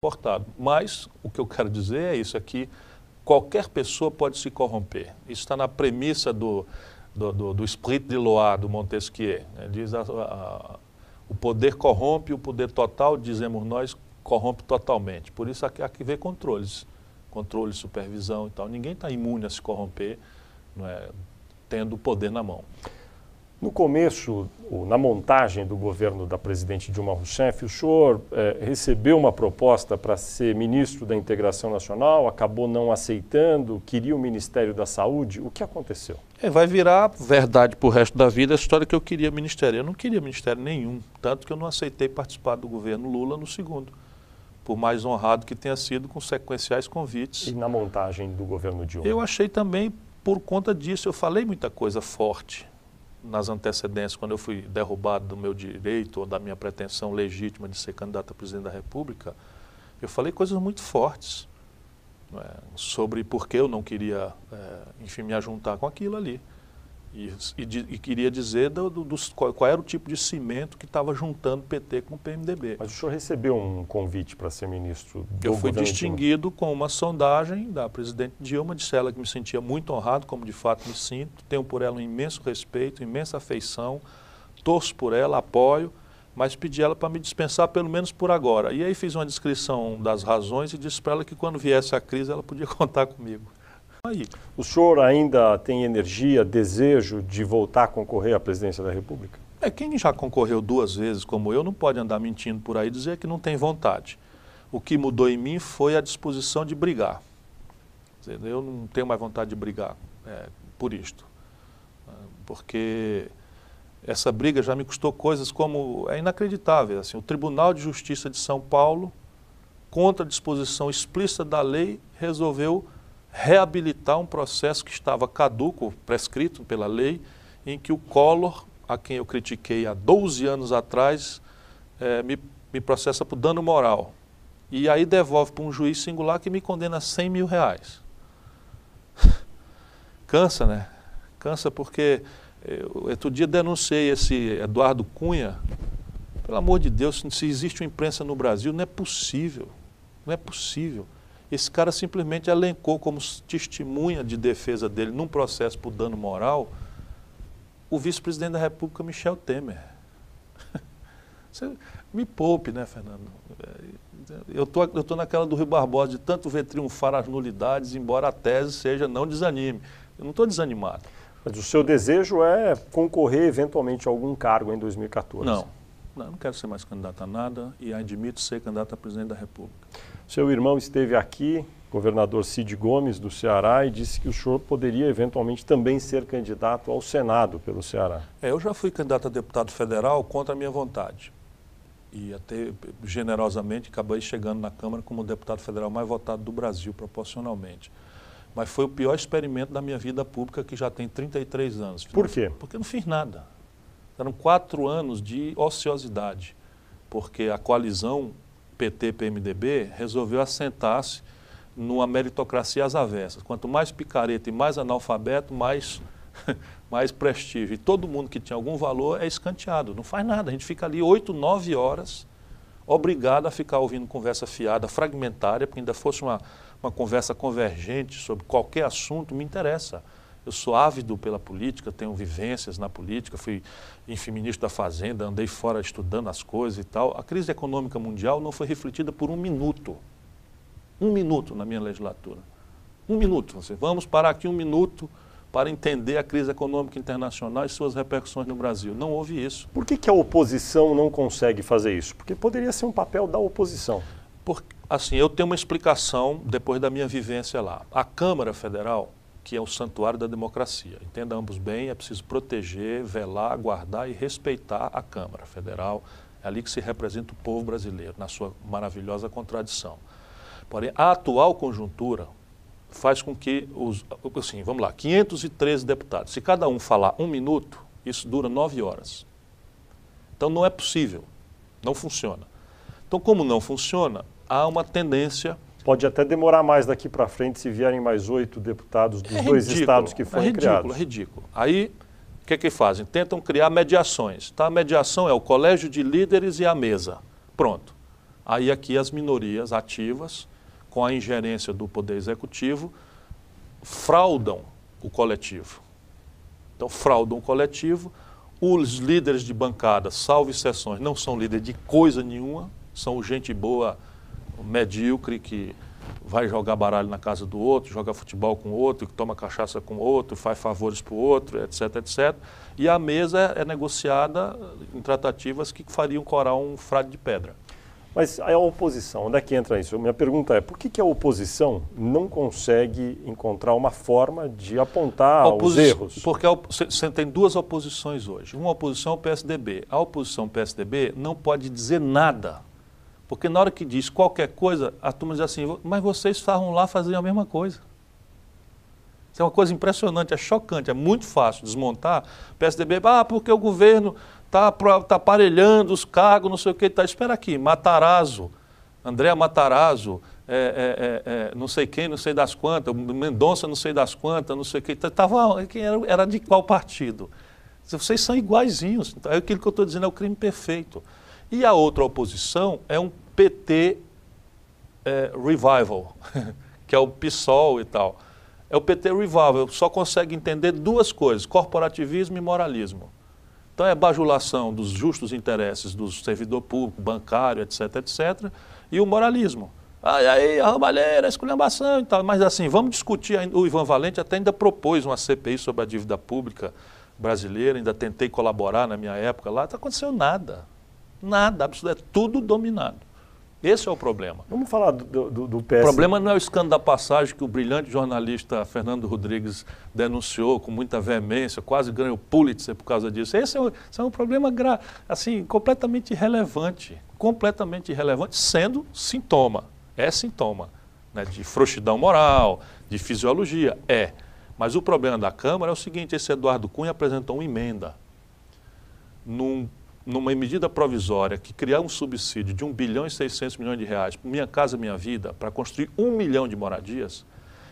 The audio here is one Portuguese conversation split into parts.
comportado. Mas o que eu quero dizer é isso, é qualquer pessoa pode se corromper. Isso está na premissa do, do, do, do espírito de Loire, do Montesquieu. Ele né? diz a, a, o poder corrompe, o poder total, dizemos nós, corrompe totalmente. Por isso há que, há que ver controles, controle, supervisão e tal. Ninguém está imune a se corromper, não é, tendo o poder na mão. No começo, na montagem do governo da presidente Dilma Rousseff, o senhor eh, recebeu uma proposta para ser ministro da Integração Nacional, acabou não aceitando, queria o Ministério da Saúde. O que aconteceu? É, vai virar verdade para o resto da vida a história que eu queria ministério. Eu não queria ministério nenhum, tanto que eu não aceitei participar do governo Lula no segundo por mais honrado que tenha sido, com sequenciais convites. E na montagem do governo Dilma? Eu achei também, por conta disso, eu falei muita coisa forte nas antecedências, quando eu fui derrubado do meu direito ou da minha pretensão legítima de ser candidato a presidente da República, eu falei coisas muito fortes né, sobre por que eu não queria, é, enfim, me ajuntar com aquilo ali. E, e, e, queria dizer do, do, dos, qual, qual, era o tipo de cimento que estava juntando o PT com o PMDB. Mas o senhor recebeu um convite para ser ministro do Eu fui distinguido com uma sondagem da presidente Dilma, disse ela que me sentia muito honrado, como de fato me sinto, tenho por ela um imenso respeito, imensa afeição, torço por ela, apoio, mas pedi ela para me dispensar pelo menos por agora. E aí fiz uma descrição das razões e disse para ela que quando viesse a crise ela podia contar comigo. Aí. O senhor ainda tem energia, desejo de voltar a concorrer à presidência da República? É, quem já concorreu duas vezes, como eu, não pode andar mentindo por aí e dizer que não tem vontade. O que mudou em mim foi a disposição de brigar. Eu não tenho mais vontade de brigar é, por isto. Ah, porque essa briga já me custou coisas como. É inacreditável. Assim, o Tribunal de Justiça de São Paulo, contra a disposição explícita da lei, resolveu reabilitar um processo que estava caduco, prescrito pela lei, em que o Collor, a quem eu critiquei há 12 anos atrás, é, me, me processa por dano moral. E aí devolve para um juiz singular que me condena a 100 mil reais. Cansa, né? Cansa porque eu, outro dia denunciei esse Eduardo Cunha. Pelo amor de Deus, se existe uma imprensa no Brasil, não é possível. Não é possível. Esse cara simplesmente elencou como testemunha de defesa dele num processo por dano moral o vice-presidente da República, Michel Temer. Você me poupe, né, Fernando? É, eu tô, estou tô naquela do Rio Barbosa de tanto ver triunfar as nulidades, embora a tese seja não desanime. Eu não estou desanimado. Mas o seu desejo é concorrer eventualmente a algum cargo em 2014? Não, não quero ser mais candidato a nada e admito ser candidato a presidente da República. Seu irmão esteve aqui, governador Cid Gomes do Ceará, e disse que o senhor poderia eventualmente também ser candidato ao Senado pelo Ceará. É, eu já fui candidato a deputado federal contra a minha vontade. E até generosamente acabei chegando na Câmara como o deputado federal mais votado do Brasil, proporcionalmente mas foi o pior experimento da minha vida pública, que já tem 33 anos. Por quê? Porque não fiz nada. Eram quatro anos de ociosidade, porque a coalizão PT-PMDB resolveu assentar-se numa meritocracia às avessas. Quanto mais picareta e mais analfabeto, mais, mais prestígio. E todo mundo que tinha algum valor é escanteado, não faz nada. A gente fica ali oito, nove horas obrigado a ficar ouvindo conversa fiada, fragmentária, porque ainda fosse uma, uma conversa convergente sobre qualquer assunto, me interessa. Eu sou ávido pela política, tenho vivências na política, fui, enfim, ministro da Fazenda, andei fora estudando as coisas e tal. A crise econômica mundial não foi refletida por um minuto. Um minuto na minha legislatura. Um minuto. Você, vamos parar aqui um minuto para entender a crise econômica internacional e suas repercussões no Brasil. Não houve isso. Por que, que a oposição não consegue fazer isso? Porque poderia ser um papel da oposição. assim, eu tenho uma explicação depois da minha vivência lá. A Câmara Federal que é o santuário da democracia. Entenda ambos bem, é preciso proteger, velar, guardar e respeitar a Câmara Federal. É ali que se representa o povo brasileiro, na sua maravilhosa contradição. Porém, a atual conjuntura faz com que os, assim, vamos lá, 513 deputados, se cada um falar um minuto, isso dura nove horas. Então não é possível, não funciona. Então, como não funciona, há uma tendência Pode até demorar mais daqui para frente se vierem mais oito deputados dos é dois ridículo, estados que é foram é ridículo, criados. É ridículo. Aí, o que, é que fazem? Tentam criar mediações. Tá? A mediação é o colégio de líderes e a mesa. Pronto. Aí aqui as minorias ativas, com a ingerência do Poder Executivo, fraudam o coletivo. Então, fraudam o coletivo. Os líderes de bancada, salve exceções, não são líderes de coisa nenhuma, são gente boa medíocre que vai jogar baralho na casa do outro, joga futebol com o outro, que toma cachaça com o outro, faz favores para o outro, etc, etc. E a mesa é, negociada em tratativas que fariam corar um frade de pedra. Mas a oposição, onde é que entra isso? Minha pergunta é, por que, que a oposição não consegue encontrar uma forma de apontar os erros? Porque você tem duas oposições hoje. Uma oposição o PSDB. A oposição PSDB não pode dizer nada porque na hora que diz qualquer coisa, a turma diz assim, mas vocês estavam lá fazendo a mesma coisa. Isso é uma coisa impressionante, é chocante, é muito fácil desmontar. PSDB, ah, porque o governo está tá aparelhando os cargos, não sei o que, tá, espera aqui, Matarazzo, Andréa Matarazzo, é, é, é, é, não sei quem, não sei das quantas, Mendonça, não sei das quantas, não sei quem, tava, quem era, era de qual partido? Vocês são iguaizinhos. Então, é aquilo que eu estou dizendo é o crime perfeito. E a outra oposição é um PT é, revival, que é o PSOL e tal. É o PT revival, só consegue entender duas coisas, corporativismo e moralismo. Então é bajulação dos justos interesses do servidor público, bancário, etc, etc, e o moralismo. Ai, aí, a roubalheira, a esculhambação e tal. Mas assim, vamos discutir, o Ivan Valente até ainda propôs uma CPI sobre a dívida pública brasileira, ainda tentei colaborar na minha época lá, não aconteceu nada. Nada, absoluto, é tudo dominado. Esse é o problema. Vamos falar do, do, do O problema não é o escândalo da passagem que o brilhante jornalista Fernando Rodrigues denunciou com muita veemência, quase ganhou Pulitzer por causa disso. Esse é um, esse é um problema gra assim, completamente irrelevante. Completamente irrelevante, sendo sintoma. É sintoma né, de frouxidão moral, de fisiologia. É. Mas o problema da Câmara é o seguinte: esse Eduardo Cunha apresentou uma emenda num numa medida provisória que criar um subsídio de 1 bilhão e 600 milhões de reais para Minha Casa Minha Vida, para construir 1 milhão de moradias,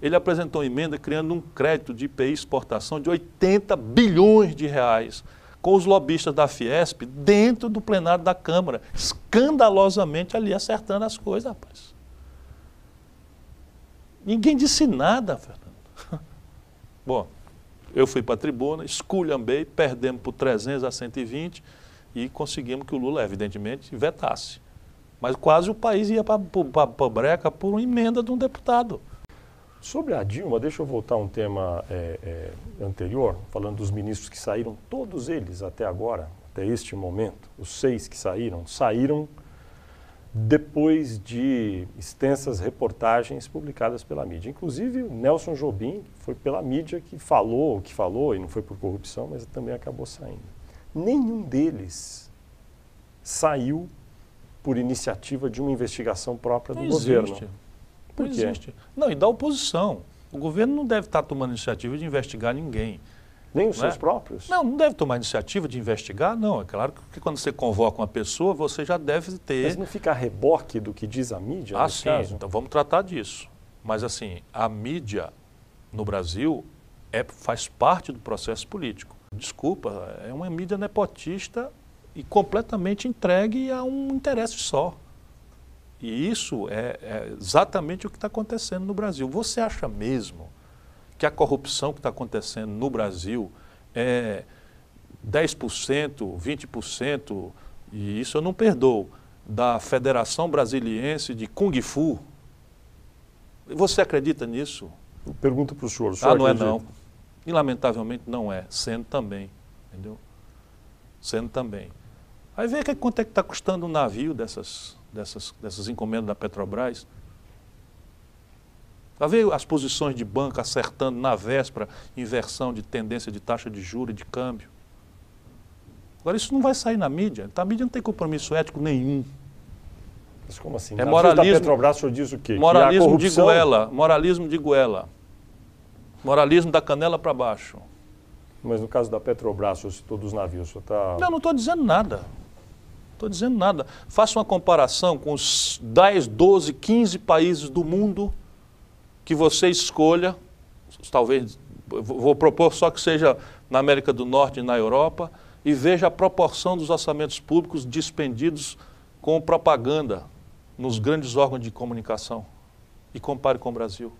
ele apresentou emenda criando um crédito de IPI exportação de 80 bilhões de reais com os lobistas da Fiesp dentro do plenário da Câmara, escandalosamente ali acertando as coisas, rapaz. Ninguém disse nada, Fernando. Bom, eu fui para a tribuna, esculhambei, perdemos por 300 a 120 e conseguimos que o Lula, evidentemente, vetasse. Mas quase o país ia para a breca por uma emenda de um deputado. Sobre a Dilma, deixa eu voltar a um tema é, é, anterior, falando dos ministros que saíram, todos eles até agora, até este momento, os seis que saíram, saíram depois de extensas reportagens publicadas pela mídia. Inclusive o Nelson Jobim foi pela mídia que falou o que falou, e não foi por corrupção, mas também acabou saindo nenhum deles saiu por iniciativa de uma investigação própria do governo. Por não quê? existe. Não, e da oposição. O governo não deve estar tomando iniciativa de investigar ninguém. Nem os né? seus próprios? Não, não deve tomar iniciativa de investigar, não. É claro que quando você convoca uma pessoa, você já deve ter. Mas não fica a reboque do que diz a mídia? Ah, sim. Caso? Então vamos tratar disso. Mas, assim, a mídia no Brasil é, faz parte do processo político. Desculpa, é uma mídia nepotista e completamente entregue a um interesse só. E isso é, é exatamente o que está acontecendo no Brasil. Você acha mesmo que a corrupção que está acontecendo no Brasil é 10%, 20%, e isso eu não perdoo, da Federação Brasiliense de Kung Fu? Você acredita nisso? Pergunta para o senhor. O ah, senhor ah, não é acredita? é não. E lamentavelmente não é, sendo também. Entendeu? Sendo também. Aí vê que, quanto é que está custando um navio dessas, dessas, dessas encomendas da Petrobras. Já tá vê as posições de banco acertando na véspera inversão de tendência de taxa de juros e de câmbio. Agora, isso não vai sair na mídia. Então, a mídia não tem compromisso ético nenhum. Mas como assim? É moralismo. Da Petrobras, o diz o quê? Moralismo de goela. Moralismo de goela. Moralismo da canela para baixo. Mas no caso da Petrobras, você citou dos navios, você está. Não, não estou dizendo nada. Estou dizendo nada. Faça uma comparação com os 10, 12, 15 países do mundo que você escolha. Talvez, vou propor só que seja na América do Norte e na Europa, e veja a proporção dos orçamentos públicos dispendidos com propaganda nos grandes órgãos de comunicação. E compare com o Brasil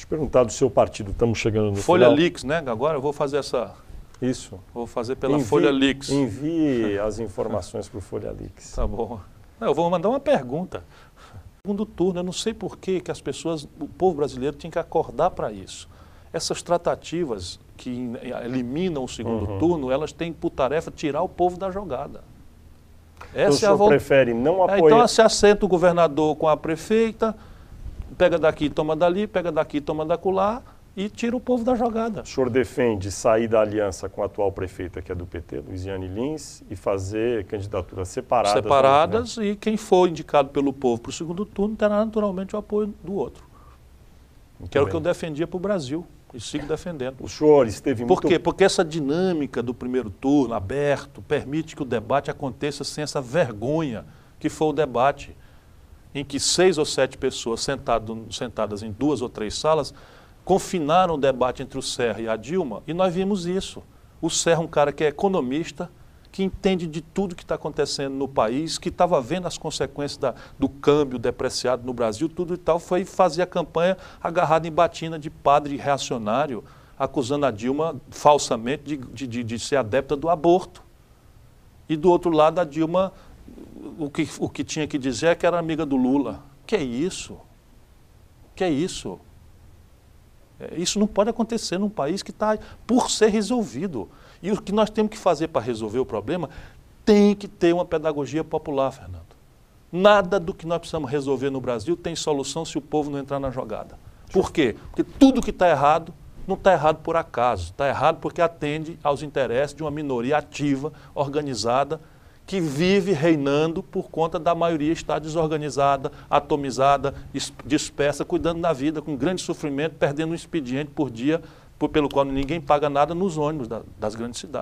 te perguntar do seu partido, estamos chegando no Folha final. né? Agora eu vou fazer essa. Isso. Vou fazer pela envie, Folha Lix. Envie as informações para o Folha Lix. Tá bom. eu vou mandar uma pergunta. Segundo turno, eu não sei por que, que as pessoas, o povo brasileiro tem que acordar para isso. Essas tratativas que eliminam o segundo uhum. turno, elas têm por tarefa tirar o povo da jogada. Então, essa então, é o senhor vo... prefere não apoiar. É, então se assenta o governador com a prefeita, pega daqui, toma dali, pega daqui, toma da lá e tira o povo da jogada. O senhor defende sair da aliança com a atual prefeita, que é do PT, Luiziane Lins, e fazer candidaturas separadas? Separadas, né? e quem for indicado pelo povo para o segundo turno terá naturalmente o apoio do outro. Muito que era o que eu defendia para o Brasil e sigo defendendo. O senhor esteve muito... Por quê? Porque essa dinâmica do primeiro turno aberto permite que o debate aconteça sem essa vergonha que foi o debate em que seis ou sete pessoas sentado, sentadas em duas ou três salas confinaram o debate entre o Serra e a Dilma, e nós vimos isso. O Serra, um cara que é economista, que entende de tudo que está acontecendo no país, que estava vendo as consequências da, do câmbio depreciado no Brasil, tudo e tal, foi fazer a campanha agarrado em batina de padre reacionário, acusando a Dilma falsamente de, de, de ser adepta do aborto. E do outro lado, a Dilma o que, o que tinha que dizer é que era amiga do Lula. Que é isso? Que é isso? Isso não pode acontecer num país que está por ser resolvido. E o que nós temos que fazer para resolver o problema tem que ter uma pedagogia popular, Fernando. Nada do que nós precisamos resolver no Brasil tem solução se o povo não entrar na jogada. Por quê? Porque tudo que está errado não está errado por acaso, está errado porque atende aos interesses de uma minoria ativa, organizada, que vive reinando por conta da maioria estar desorganizada, atomizada, dispersa, cuidando da vida, com grande sofrimento, perdendo um expediente por dia, por, pelo qual ninguém paga nada nos ônibus da, das grandes cidades.